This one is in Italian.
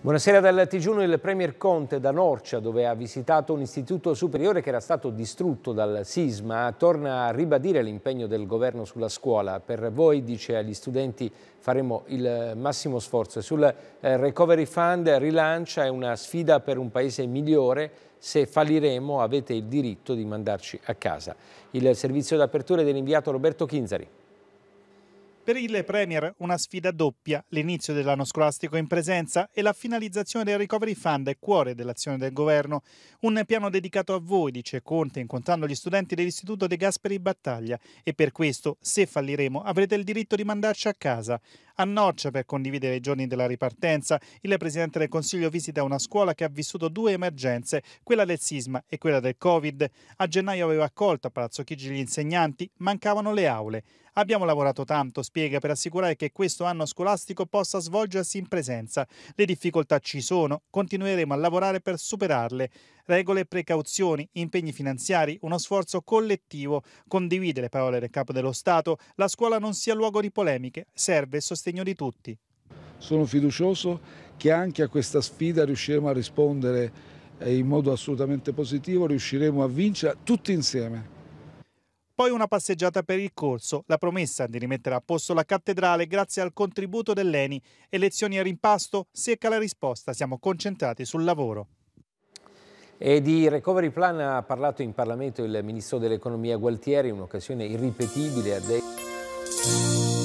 Buonasera dal Tigiuno, il Premier Conte da Norcia, dove ha visitato un istituto superiore che era stato distrutto dal sisma, torna a ribadire l'impegno del governo sulla scuola. Per voi, dice agli studenti, faremo il massimo sforzo. Sul eh, Recovery Fund rilancia è una sfida per un paese migliore, se falliremo avete il diritto di mandarci a casa. Il servizio d'apertura è dell'inviato Roberto Chinzari. Per il Premier una sfida doppia, l'inizio dell'anno scolastico in presenza e la finalizzazione del Recovery Fund è cuore dell'azione del governo. Un piano dedicato a voi, dice Conte, incontrando gli studenti dell'Istituto De Gasperi Battaglia e per questo, se falliremo, avrete il diritto di mandarci a casa. A Norcia, per condividere i giorni della ripartenza, il Presidente del Consiglio visita una scuola che ha vissuto due emergenze, quella del sisma e quella del Covid. A gennaio aveva accolto a Palazzo Chigi gli insegnanti, mancavano le aule. Abbiamo lavorato tanto, spiega, per assicurare che questo anno scolastico possa svolgersi in presenza. Le difficoltà ci sono, continueremo a lavorare per superarle regole e precauzioni, impegni finanziari, uno sforzo collettivo. Condivide le parole del capo dello Stato, la scuola non sia luogo di polemiche, serve il sostegno di tutti. Sono fiducioso che anche a questa sfida riusciremo a rispondere eh, in modo assolutamente positivo, riusciremo a vincere tutti insieme. Poi una passeggiata per il corso, la promessa di rimettere a posto la cattedrale grazie al contributo dell'ENI. Elezioni a rimpasto? Secca la risposta, siamo concentrati sul lavoro. E di recovery plan ha parlato in Parlamento il ministro dell'economia Gualtieri in un'occasione irripetibile.